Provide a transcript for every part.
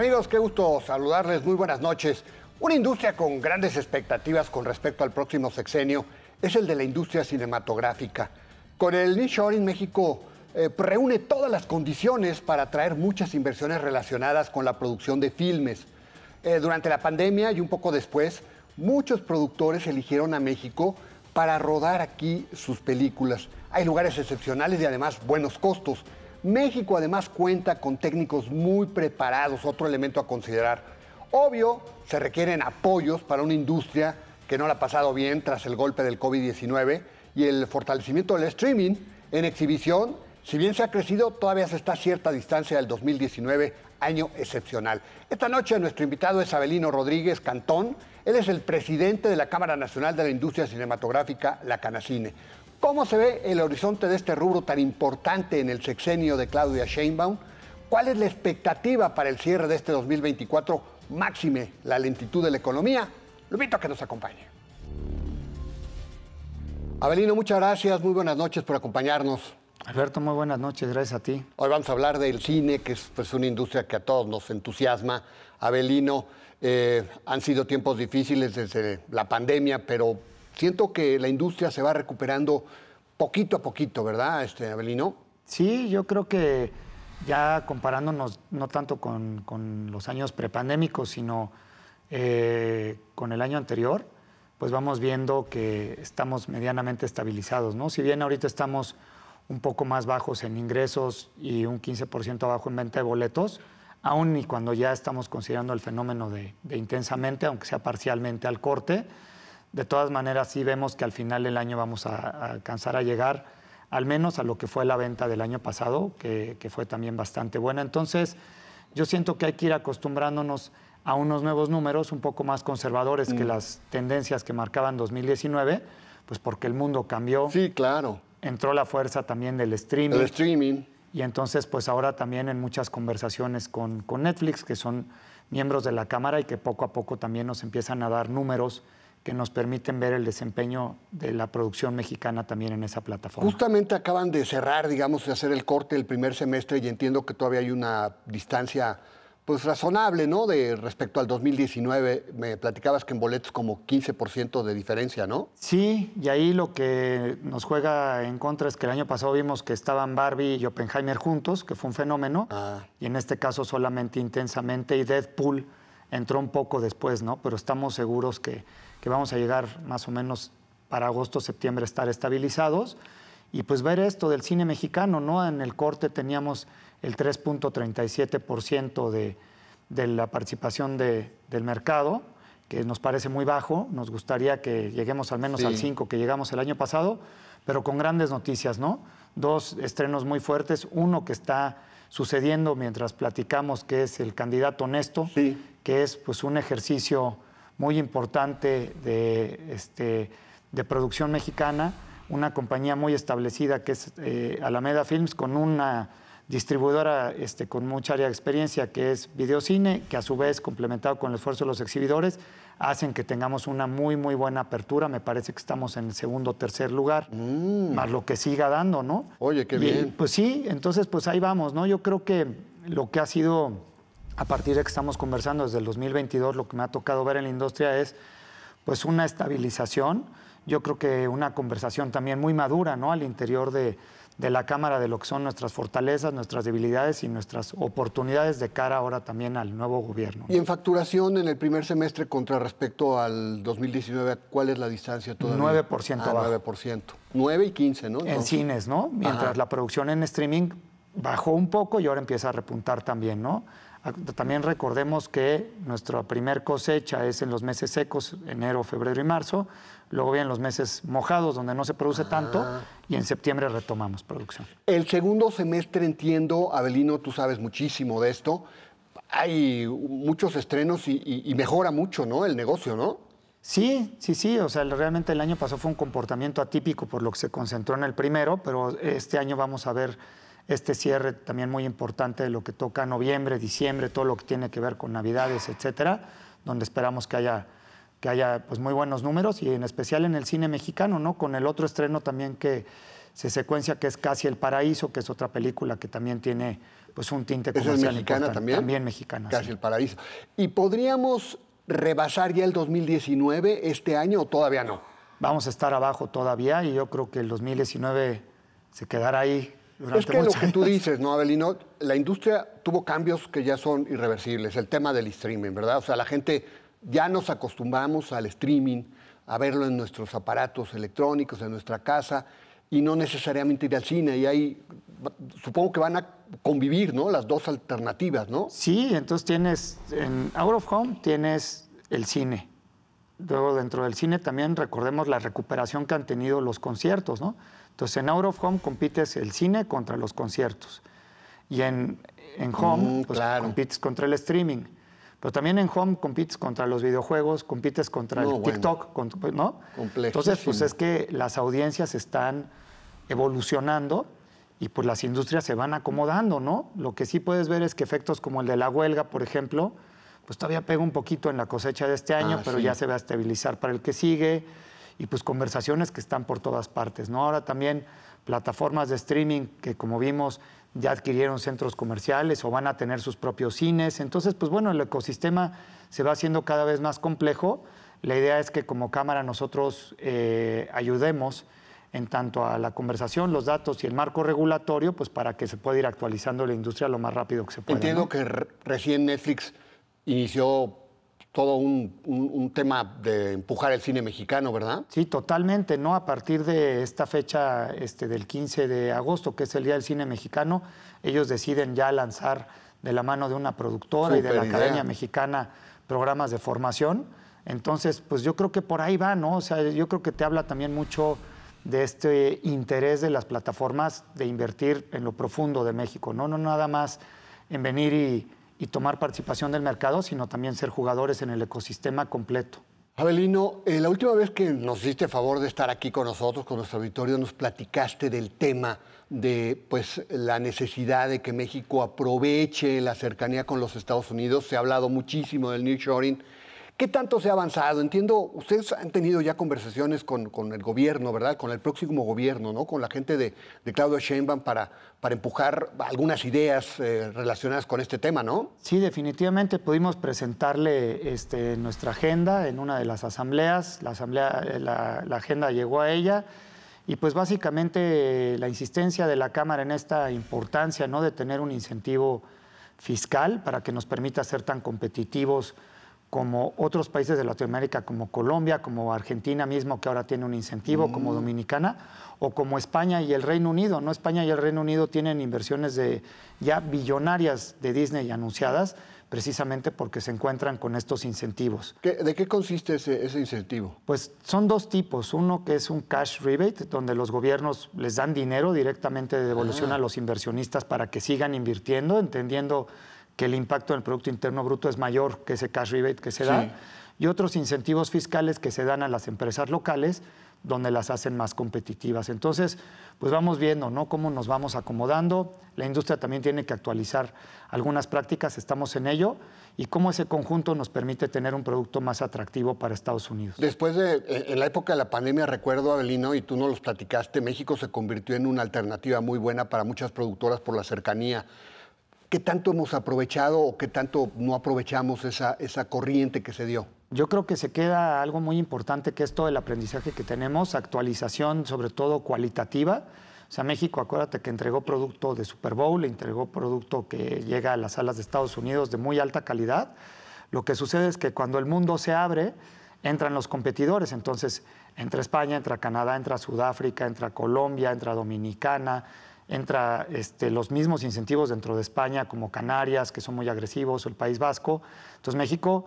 Amigos, qué gusto saludarles, muy buenas noches. Una industria con grandes expectativas con respecto al próximo sexenio es el de la industria cinematográfica. Con el Nearshoring México eh, reúne todas las condiciones para atraer muchas inversiones relacionadas con la producción de filmes. Eh, durante la pandemia y un poco después, muchos productores eligieron a México para rodar aquí sus películas. Hay lugares excepcionales y además buenos costos. México además cuenta con técnicos muy preparados, otro elemento a considerar. Obvio, se requieren apoyos para una industria que no la ha pasado bien tras el golpe del COVID-19 y el fortalecimiento del streaming en exhibición, si bien se ha crecido, todavía se está a cierta distancia del 2019, año excepcional. Esta noche nuestro invitado es Abelino Rodríguez Cantón. Él es el presidente de la Cámara Nacional de la Industria Cinematográfica, la Canacine. ¿Cómo se ve el horizonte de este rubro tan importante en el sexenio de Claudia Sheinbaum? ¿Cuál es la expectativa para el cierre de este 2024? Máxime la lentitud de la economía. Lo invito a que nos acompañe. Abelino, muchas gracias. Muy buenas noches por acompañarnos. Alberto, muy buenas noches. Gracias a ti. Hoy vamos a hablar del cine, que es pues, una industria que a todos nos entusiasma. Abelino, eh, han sido tiempos difíciles desde la pandemia, pero Siento que la industria se va recuperando poquito a poquito, ¿verdad, este, Abelino? Sí, yo creo que ya comparándonos no tanto con, los años prepandémicos, sino eh, con el año anterior, pues vamos viendo que estamos medianamente estabilizados, ¿no? Si bien ahorita estamos un poco más bajos en ingresos y un 15% abajo en venta de boletos, aún y cuando ya estamos considerando el fenómeno de intensamente, aunque sea parcialmente al corte, de todas maneras, sí vemos que al final del año vamos a, alcanzar a llegar al menos a lo que fue la venta del año pasado, que, fue también bastante buena. Entonces, yo siento que hay que ir acostumbrándonos a unos nuevos números un poco más conservadores que mm. las tendencias que marcaban 2019, pues porque el mundo cambió. Sí, claro. Entró la fuerza también del streaming. El streaming. Y entonces, pues ahora también en muchas conversaciones con, con Netflix, que son miembros de la Cámara y que poco a poco también nos empiezan a dar números que nos permiten ver el desempeño de la producción mexicana también en esa plataforma. Justamente acaban de cerrar, digamos, de hacer el corte el primer semestre y entiendo que todavía hay una distancia pues razonable, ¿no? De respecto al 2019, me platicabas que en boletos como 15% de diferencia, ¿no? Sí, y ahí lo que nos juega en contra es que el año pasado vimos que estaban Barbie y Oppenheimer juntos, que fue un fenómeno, ah. y en este caso solamente intensamente, y Deadpool entró un poco después, ¿no? Pero estamos seguros que que vamos a llegar más o menos para agosto, septiembre estar estabilizados. Y pues ver esto del cine mexicano, ¿no? En el corte teníamos el 3.37% de, de la participación del mercado, que nos parece muy bajo. Nos gustaría que lleguemos al menos al 5 que llegamos el año pasado, pero con grandes noticias, ¿no? Dos estrenos muy fuertes. Uno que está sucediendo mientras platicamos, que es el candidato honesto, que es pues un ejercicio muy importante de, este, de producción mexicana, una compañía muy establecida que es eh, Alameda Films, con una distribuidora este, con mucha área de experiencia que es Videocine, que a su vez, complementado con el esfuerzo de los exhibidores, hacen que tengamos una muy, muy buena apertura. Me parece que estamos en el segundo o tercer lugar, mm. más lo que siga dando, ¿no? Oye, qué bien. Pues sí, entonces pues ahí vamos, ¿no? Yo creo que lo que ha sido a partir de que estamos conversando desde el 2022, lo que me ha tocado ver en la industria es pues una estabilización, yo creo que una conversación también muy madura ¿no? al interior de, la Cámara de lo que son nuestras fortalezas, nuestras debilidades y nuestras oportunidades de cara ahora también al nuevo gobierno. Y en facturación en el primer semestre contra respecto al 2019, ¿cuál es la distancia todavía? 9% ah, 9%. 9 y 15, ¿no? En cines, ¿no? Mientras la producción en streaming bajó un poco y ahora empieza a repuntar también, ¿no? También recordemos que nuestra primer cosecha es en los meses secos, enero, febrero y marzo. Luego vienen los meses mojados, donde no se produce ah. tanto, y en septiembre retomamos producción. El segundo semestre, entiendo, Abelino, tú sabes muchísimo de esto. Hay muchos estrenos y, y mejora mucho, ¿no? El negocio, ¿no? Sí, sí, sí. O sea, realmente el año pasado fue un comportamiento atípico por lo que se concentró en el primero, pero este año vamos a ver este cierre también muy importante de lo que toca noviembre, diciembre, todo lo que tiene que ver con Navidades, etcétera, donde esperamos que haya, que haya pues, muy buenos números y en especial en el cine mexicano, ¿no? Con el otro estreno también que se secuencia que es Casi el Paraíso, que es otra película que también tiene pues un tinte comercial también? También mexicana. Casi el Paraíso. ¿Y podríamos rebasar ya el 2019 este año o todavía no? Vamos a estar abajo todavía y yo creo que el 2019 se quedará ahí es que lo que tú dices, ¿no, Abelino? La industria tuvo cambios que ya son irreversibles. El tema del streaming, ¿verdad? O sea, la gente ya nos acostumbramos al streaming, a verlo en nuestros aparatos electrónicos, en nuestra casa, y no necesariamente ir al cine. Y ahí supongo que van a convivir, ¿no? Las dos alternativas, ¿no? Sí, entonces tienes, en Out of Home tienes el cine. Luego dentro del cine también recordemos la recuperación que han tenido los conciertos, ¿no? Entonces, en Out of Home compites el cine contra los conciertos. Y en, en mm, Home pues, compites contra el streaming. Pero también en Home compites contra los videojuegos, compites contra el TikTok, pues, ¿no? Entonces, pues es que las audiencias están evolucionando y pues las industrias se van acomodando, ¿no? Lo que sí puedes ver es que efectos como el de la huelga, por ejemplo, pues todavía pega un poquito en la cosecha de este año, ah, pero ya se va a estabilizar para el que sigue y pues conversaciones que están por todas partes. ¿no? Ahora también plataformas de streaming que como vimos ya adquirieron centros comerciales o van a tener sus propios cines. Entonces, pues bueno, el ecosistema se va haciendo cada vez más complejo. La idea es que como cámara nosotros eh, ayudemos en tanto a la conversación, los datos y el marco regulatorio, pues para que se pueda ir actualizando la industria lo más rápido que se pueda. Entiendo que recién Netflix inició todo un, tema de empujar el cine mexicano, ¿verdad? Sí, totalmente, ¿no? A partir de esta fecha este, del 15 de agosto, que es el Día del Cine Mexicano, ellos deciden ya lanzar de la mano de una productora y de la Academia Mexicana programas de formación. Entonces, pues yo creo que por ahí va, ¿no? O sea, yo creo que te habla también mucho de este interés de las plataformas de invertir en lo profundo de México, ¿no? No nada más en venir y y tomar participación del mercado, sino también ser jugadores en el ecosistema completo. Abelino, eh, la última vez que nos diste favor de estar aquí con nosotros, con nuestro auditorio, nos platicaste del tema de pues, la necesidad de que México aproveche la cercanía con los Estados Unidos. Se ha hablado muchísimo del nearshoring. ¿Qué tanto se ha avanzado? Entiendo, ustedes han tenido ya conversaciones con, el gobierno, ¿verdad? Con el próximo gobierno, ¿no? Con la gente de, de Claudio Sheinbaum para, para empujar algunas ideas eh, relacionadas con este tema, ¿no? Sí, definitivamente pudimos presentarle este, nuestra agenda en una de las asambleas. La, asamblea, eh, agenda llegó a ella. Y pues básicamente la insistencia de la Cámara en esta importancia ¿no? de tener un incentivo fiscal para que nos permita ser tan competitivos como otros países de Latinoamérica, como Colombia, como Argentina mismo, que ahora tiene un incentivo, como mm. Dominicana, o como España y el Reino Unido. ¿no? España y el Reino Unido tienen inversiones de ya billonarias de Disney anunciadas, precisamente porque se encuentran con estos incentivos. ¿De qué consiste ese, incentivo? Pues son dos tipos. Uno que es un cash rebate, donde los gobiernos les dan dinero directamente de devolución ah. a los inversionistas para que sigan invirtiendo, entendiendo que el impacto del Producto Interno Bruto es mayor que ese cash rebate que se da, y otros incentivos fiscales que se dan a las empresas locales, donde las hacen más competitivas. Entonces, pues vamos viendo, ¿no? Cómo nos vamos acomodando. La industria también tiene que actualizar algunas prácticas, estamos en ello, y cómo ese conjunto nos permite tener un producto más atractivo para Estados Unidos. Después de, eh, en la época de la pandemia, recuerdo, Abelino, y tú no los platicaste, México se convirtió en una alternativa muy buena para muchas productoras por la cercanía ¿Qué tanto hemos aprovechado o qué tanto no aprovechamos esa, corriente que se dio? Yo creo que se queda algo muy importante que es todo el aprendizaje que tenemos, actualización sobre todo cualitativa. O sea, México, acuérdate que entregó producto de Super Bowl, entregó producto que llega a las salas de Estados Unidos de muy alta calidad. Lo que sucede es que cuando el mundo se abre, entran los competidores. Entonces, entra España, entra Canadá, entra Sudáfrica, entra Colombia, entra Dominicana, entra este, los mismos incentivos dentro de España como Canarias, que son muy agresivos, o el País Vasco. Entonces México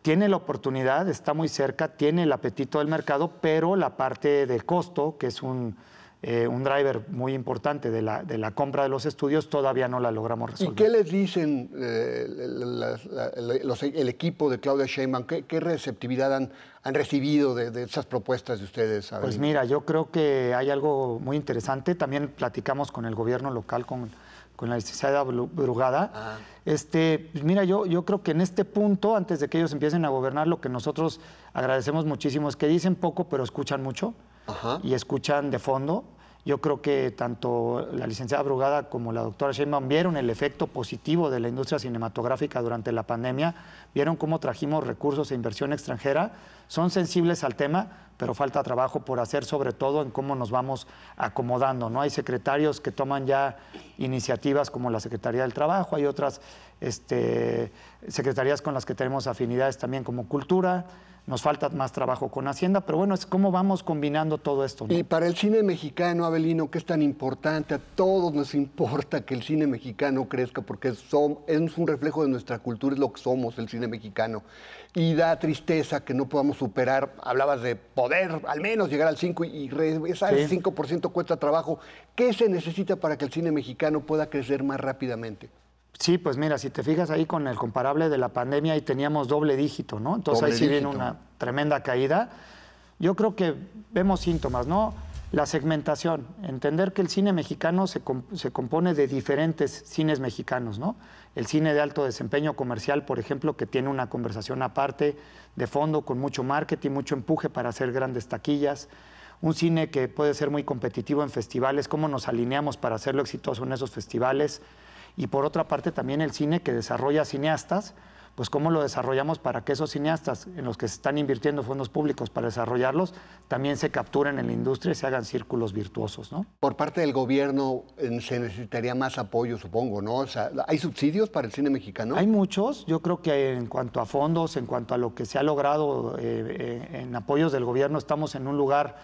tiene la oportunidad, está muy cerca, tiene el apetito del mercado, pero la parte del costo, que es un eh, un driver muy importante de la, compra de los estudios, todavía no la logramos resolver. ¿Y qué les dicen eh, el equipo de Claudia Sheinbaum? ¿Qué, receptividad han, recibido de, esas propuestas de ustedes? Pues mira, yo creo que hay algo muy interesante. También platicamos con el gobierno local, con, con la licenciada Brugada. Ah. Este, pues mira, yo, yo creo que en este punto, antes de que ellos empiecen a gobernar, lo que nosotros agradecemos muchísimo es que dicen poco, pero escuchan mucho y escuchan de fondo. Yo creo que tanto la licenciada Brugada como la doctora Sheinbaum vieron el efecto positivo de la industria cinematográfica durante la pandemia, vieron cómo trajimos recursos e inversión extranjera son sensibles al tema, pero falta trabajo por hacer, sobre todo en cómo nos vamos acomodando. ¿no? Hay secretarios que toman ya iniciativas como la Secretaría del Trabajo, hay otras este, secretarías con las que tenemos afinidades también como cultura. Nos falta más trabajo con Hacienda, pero bueno, es cómo vamos combinando todo esto. Y para el cine mexicano, Abelino, que es tan importante, a todos nos importa que el cine mexicano crezca porque es, es un reflejo de nuestra cultura, es lo que somos, el cine mexicano. Y da tristeza que no podamos superar, hablabas de poder al menos llegar al 5 y, regresar al 5% cuesta trabajo. ¿Qué se necesita para que el cine mexicano pueda crecer más rápidamente? Sí, pues mira, si te fijas ahí con el comparable de la pandemia y teníamos doble dígito, ¿no? Entonces ahí sí viene una tremenda caída. Yo creo que vemos síntomas, ¿no? La segmentación, entender que el cine mexicano se, compone de diferentes cines mexicanos, ¿no? El cine de alto desempeño comercial, por ejemplo, que tiene una conversación aparte, de fondo, con mucho marketing, mucho empuje para hacer grandes taquillas. Un cine que puede ser muy competitivo en festivales, cómo nos alineamos para hacerlo exitoso en esos festivales. Y por otra parte, también el cine que desarrolla cineastas pues cómo lo desarrollamos para que esos cineastas en los que se están invirtiendo fondos públicos para desarrollarlos también se capturen en la industria y se hagan círculos virtuosos, ¿no? Por parte del gobierno se necesitaría más apoyo, supongo, ¿no? ¿hay subsidios para el cine mexicano? Hay muchos. Yo creo que en cuanto a fondos, en cuanto a lo que se ha logrado eh, eh, en apoyos del gobierno, estamos en un lugar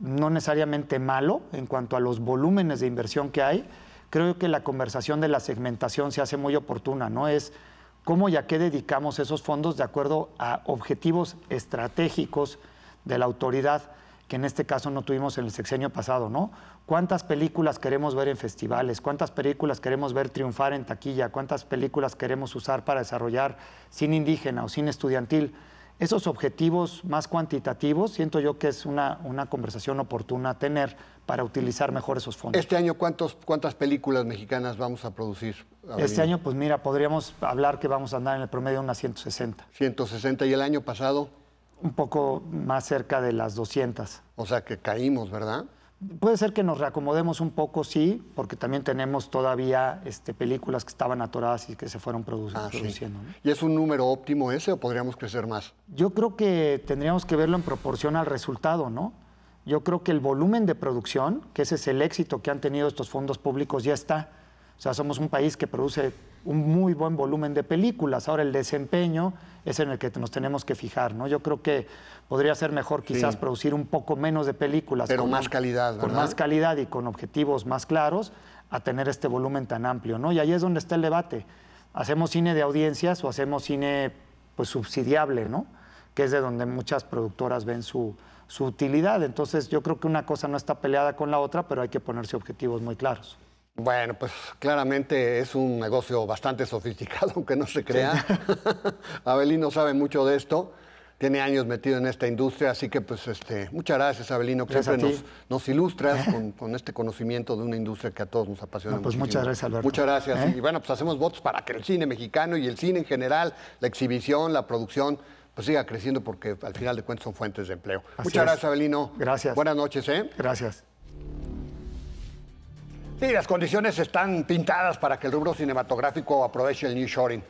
no necesariamente malo en cuanto a los volúmenes de inversión que hay. Creo que la conversación de la segmentación se hace muy oportuna, ¿no? Es cómo y a qué dedicamos esos fondos de acuerdo a objetivos estratégicos de la autoridad, que en este caso no tuvimos en el sexenio pasado, ¿no? ¿Cuántas películas queremos ver en festivales? ¿Cuántas películas queremos ver triunfar en taquilla? ¿Cuántas películas queremos usar para desarrollar cine indígena o cine estudiantil? Esos objetivos más cuantitativos, siento yo que es una, conversación oportuna tener para utilizar mejor esos fondos. Este año, ¿cuántas películas mexicanas vamos a producir? Este año, pues mira, podríamos hablar que vamos a andar en el promedio de unas 160. 160, ¿y el año pasado? Un poco más cerca de las 200. O sea que caímos, ¿verdad? Puede ser que nos reacomodemos un poco, sí, porque también tenemos todavía este, películas que estaban atoradas y que se fueron ah, produciendo. ¿Y es un número óptimo ese o podríamos crecer más? Yo creo que tendríamos que verlo en proporción al resultado, ¿no? Yo creo que el volumen de producción, que ese es el éxito que han tenido estos fondos públicos, ya está. O sea, somos un país que produce un muy buen volumen de películas. Ahora el desempeño es en el que nos tenemos que fijar, ¿no? Yo creo que podría ser mejor quizás producir un poco menos de películas. Pero con, más calidad, ¿verdad? Con más calidad y con objetivos más claros a tener este volumen tan amplio, ¿no? Y ahí es donde está el debate. ¿Hacemos cine de audiencias o hacemos cine pues subsidiable, ¿no? Que es de donde muchas productoras ven su utilidad. Entonces yo creo que una cosa no está peleada con la otra, pero hay que ponerse objetivos muy claros. Bueno, pues claramente es un negocio bastante sofisticado, aunque no se crea. Abelino sabe mucho de esto, tiene años metido en esta industria, así que pues este, muchas gracias Abelino, que siempre nos, ilustras eh. con, este conocimiento de una industria que a todos nos apasiona. mucho. pues muchas gracias Alberto. Muchas gracias. Eh. Y bueno, pues hacemos votos para que el cine mexicano y el cine en general, la exhibición, la producción, pues siga creciendo porque al final de cuentas son fuentes de empleo. muchas gracias Abelino. Gracias. Buenas noches, ¿eh? Gracias. Sí, las condiciones están pintadas para que el rubro cinematográfico aproveche el new shoring.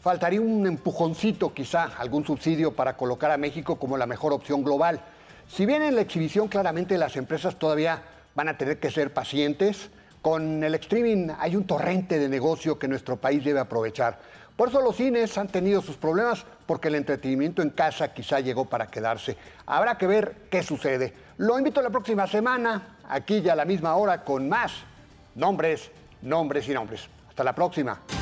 Faltaría un empujoncito, quizá, algún subsidio para colocar a México como la mejor opción global. Si bien en la exhibición claramente las empresas todavía van a tener que ser pacientes, con el streaming hay un torrente de negocio que nuestro país debe aprovechar. Por eso los cines han tenido sus problemas, porque el entretenimiento en casa quizá llegó para quedarse. Habrá que ver qué sucede. Lo invito la próxima semana, aquí ya a la misma hora, con más Nombres, nombres y nombres. Hasta la próxima.